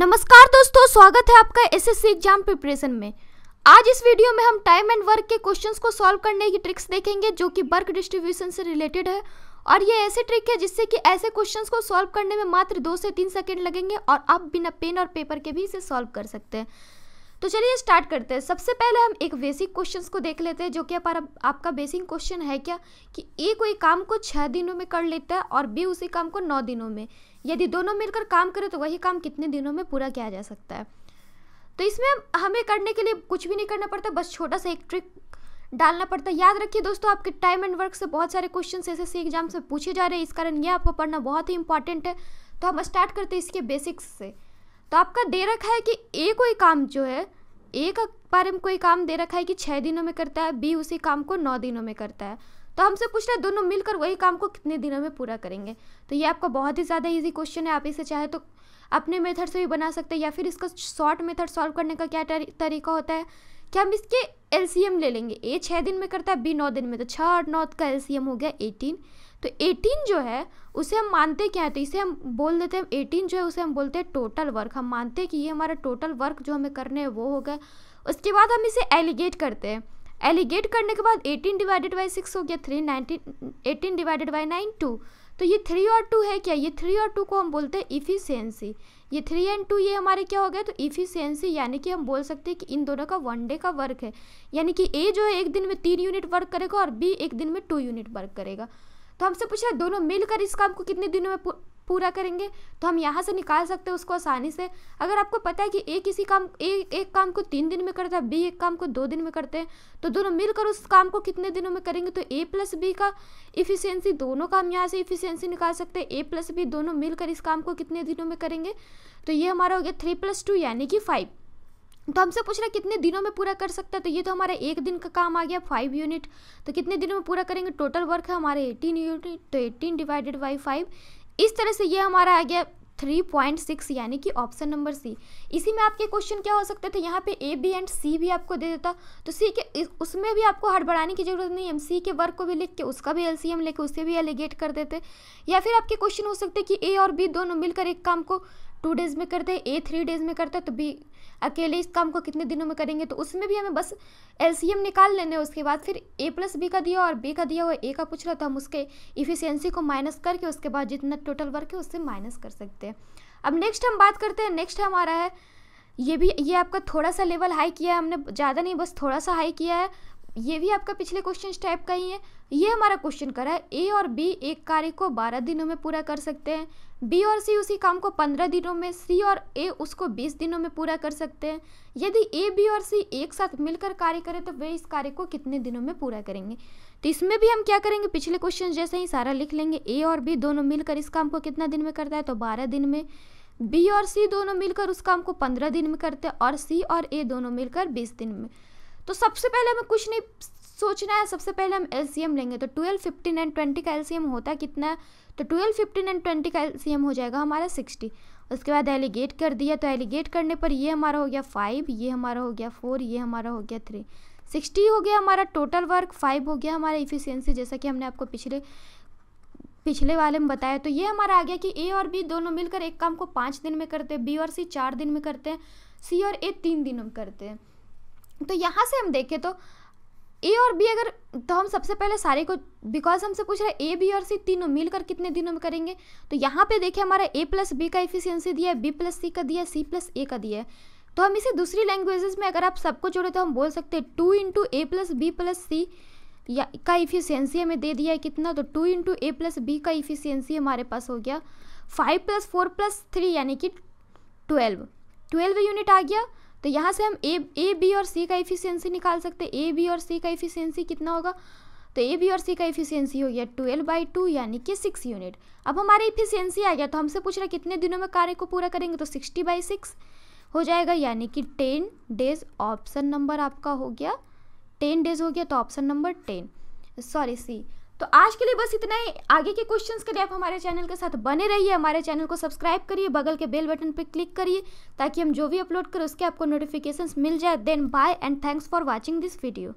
नमस्कार दोस्तों स्वागत है आपका एसएससी एग्जाम प्रिपरेशन में आज इस वीडियो में हम टाइम एंड वर्क के क्वेश्चंस को सॉल्व करने की ट्रिक्स देखेंगे जो कि वर्क डिस्ट्रीब्यूशन से रिलेटेड है और ये ऐसे ट्रिक है जिससे कि ऐसे क्वेश्चंस को सॉल्व करने में मात्र दो से तीन सेकेंड लगेंगे और आप बिना पेन और पेपर के भी इसे सॉल्व कर सकते हैं तो चलिए स्टार्ट करते हैं सबसे पहले हम एक बेसिक क्वेश्चंस को देख लेते हैं जो कि आप आपका बेसिक क्वेश्चन है क्या कि ए कोई काम को छः दिनों में कर लेता है और बी उसी काम को नौ दिनों में यदि दोनों मिलकर काम करें तो वही काम कितने दिनों में पूरा किया जा सकता है तो इसमें हमें करने के लिए कुछ भी नहीं करना पड़ता बस छोटा सा एक ट्रिक डालना पड़ता है याद रखिए दोस्तों आपके टाइम एंड वर्क से बहुत सारे क्वेश्चन एस एस एग्जाम से पूछे जा रहे हैं इस कारण ये आपको पढ़ना बहुत ही इंपॉर्टेंट है तो हम स्टार्ट करते हैं इसके बेसिक्स से तो आपका दे रखा है कि ए कोई काम जो है ए का बारे में कोई काम दे रखा है कि छः दिनों में करता है बी उसी काम को नौ दिनों में करता है तो हमसे पूछ रहे हैं दोनों मिलकर वही काम को कितने दिनों में पूरा करेंगे तो ये आपका बहुत ही ज़्यादा इजी क्वेश्चन है आप इसे चाहे तो अपने मेथड से भी बना सकते हैं या फिर इसका शॉर्ट मेथड सॉल्व करने का क्या तरीका होता है कि हम इसके एल ले लेंगे ए छः दिन में करता है बी नौ दिन में तो छः और नौ का एल हो गया एटीन तो 18 जो है उसे हम मानते क्या है तो इसे हम बोल देते हैं 18 जो है उसे हम बोलते हैं टोटल वर्क हम मानते हैं कि ये हमारा टोटल वर्क जो हमें करने है वो हो गए उसके बाद हम इसे एलिगेट करते हैं एलिगेट करने के बाद 18 डिवाइडेड बाई सिक्स हो गया three nineteen eighteen divided by nine two तो ये थ्री और टू है क्या ये थ्री और टू को हम बोलते हैं इफ़िशियंसी ये थ्री एंड टू ये हमारे क्या हो गया तो इफ़िशियंसी यानी कि हम बोल सकते हैं कि इन दोनों का वन डे का वर्क है यानी कि ए जो है एक दिन में तीन यूनिट वर्क करेगा और बी एक दिन में टू यूनिट वर्क करेगा तो हमसे पूछा दोनों मिलकर इस काम को कितने दिनों में पूरा करेंगे तो हम यहाँ से निकाल सकते हैं उसको आसानी से अगर आपको पता है कि ए किसी काम ए एक काम को तीन दिन में करता है बी एक काम को दो दिन में करते हैं तो दोनों मिलकर उस काम को कितने दिनों में करेंगे तो ए प्लस बी का इफिशियंसी दोनों का हम यहाँ से इफिशियंसी निकाल सकते हैं ए प्लस बी दोनों मिलकर इस काम को कितने दिनों में करेंगे तो ये हमारा हो गया थ्री प्लस टू यानी कि फाइव तो हमसे पूछ रहा कितने दिनों में पूरा कर सकता है तो ये तो हमारा एक दिन का काम आ गया फाइव यूनिट तो कितने दिनों में पूरा करेंगे टोटल वर्क है हमारे एटीन यूनिट तो एटीन डिवाइडेड बाई फाइव इस तरह से ये हमारा आ गया थ्री पॉइंट सिक्स यानी कि ऑप्शन नंबर सी इसी में आपके क्वेश्चन क्या हो सकते थे यहाँ पे ए बी एंड सी भी आपको दे देता तो सी के उसमें भी आपको हड़बड़ाने की जरूरत नहीं हम सी के वर्क को भी लिख के उसका भी एलसीएम लेके उसे भी एलिगेट कर देते या फिर आपके क्वेश्चन हो सकते कि ए और बी दोनों मिलकर एक काम को टू डेज़ में करते हैं ए थ्री डेज़ में करते हैं तो बी अकेले इस काम को कितने दिनों में करेंगे तो उसमें भी हमें बस एम निकाल लेने हैं उसके बाद फिर ए प्लस बी का दिया और बी का दिया हुआ ए का पूछ रहा था हम उसके इफिशियंसी को माइनस करके उसके बाद जितना टोटल वर्क है उससे माइनस कर सकते हैं अब नेक्स्ट हम बात करते हैं नेक्स्ट हमारा है ये भी ये आपका थोड़ा सा लेवल हाई किया है हमने ज़्यादा नहीं बस थोड़ा सा हाई किया है ये भी आपका पिछले क्वेश्चन टाइप का ही है ये हमारा क्वेश्चन करा है ए और बी एक कार्य को बारह दिनों में पूरा कर सकते हैं बी और सी उसी काम को पंद्रह दिनों में सी और ए उसको बीस दिनों में पूरा कर सकते हैं यदि ए बी और सी एक साथ मिलकर कार्य करें तो वे इस कार्य को कितने दिनों में पूरा करेंगे तो इसमें भी हम क्या करेंगे पिछले क्वेश्चन जैसे ही सारा लिख लेंगे ए और बी दोनों मिलकर इस काम को कितना दिन में करता है तो बारह दिन में बी और सी दोनों मिलकर उस काम को पंद्रह दिन में करते हैं और सी और ए दोनों मिलकर बीस दिन में तो सबसे पहले हमें कुछ नहीं सोचना है सबसे पहले हम एल लेंगे तो ट्वेल्व फिफ्टीन एंड ट्वेंटी का एल होता है कितना है तो ट्वेल्व फिफ्टीन एंड ट्वेंटी का एल हो जाएगा हमारा सिक्सटी उसके बाद एलिगेट कर दिया तो एलिगेट करने पर ये हमारा हो गया फाइव ये हमारा हो गया फोर ये हमारा हो गया थ्री सिक्सटी हो गया हमारा टोटल वर्क फाइव हो गया हमारा इफिशियंसी जैसा कि हमने आपको पिछले पिछले वाले में बताया तो ये हमारा आ गया कि ए और बी दोनों मिलकर एक काम को पाँच दिन में करते हैं बी और सी चार दिन में करते हैं सी और ए तीन दिनों में करते हैं तो यहाँ से हम देखें तो ए और बी अगर तो हम सबसे पहले सारे को बिकॉज हमसे पूछ रहे हैं ए बी और सी तीनों मिलकर कितने दिनों में करेंगे तो यहाँ पे देखिए हमारा ए प्लस बी का इफिशियंसी दिया है बी प्लस सी का दिया है सी प्लस ए का दिया है तो हम इसे दूसरी लैंग्वेजेस में अगर आप सबको जोड़े तो हम बोल सकते हैं two into A plus B plus C या का इफिशियंसी हमें दे दिया है कितना तो two into A plus B का इफिशियंसी हमारे पास हो गया five plus four plus three यानी कि ट्वेल्व ट्वेल्व यूनिट आ गया तो यहाँ से हम ए ए बी और सी का एफिशिएंसी निकाल सकते हैं ए बी और सी का एफिशिएंसी कितना होगा तो ए बी और सी का एफिशिएंसी हो गया ट्वेल्व बाई टू यानी कि सिक्स यूनिट अब हमारे एफिशिएंसी आ गया तो हमसे पूछ रहा है कितने दिनों में कार्य को पूरा करेंगे तो सिक्सटी बाई सिक्स हो जाएगा यानी कि टेन डेज ऑप्शन नंबर आपका हो गया टेन डेज हो गया तो option number ten sorry C तो आज के लिए बस इतना ही आगे के क्वेश्चंस के लिए आप हमारे चैनल के साथ बने रहिए हमारे चैनल को सब्सक्राइब करिए बगल के बेल बटन पर क्लिक करिए ताकि हम जो भी अपलोड करें उसके आपको नोटिफिकेशंस मिल जाए then bye and thanks for watching this video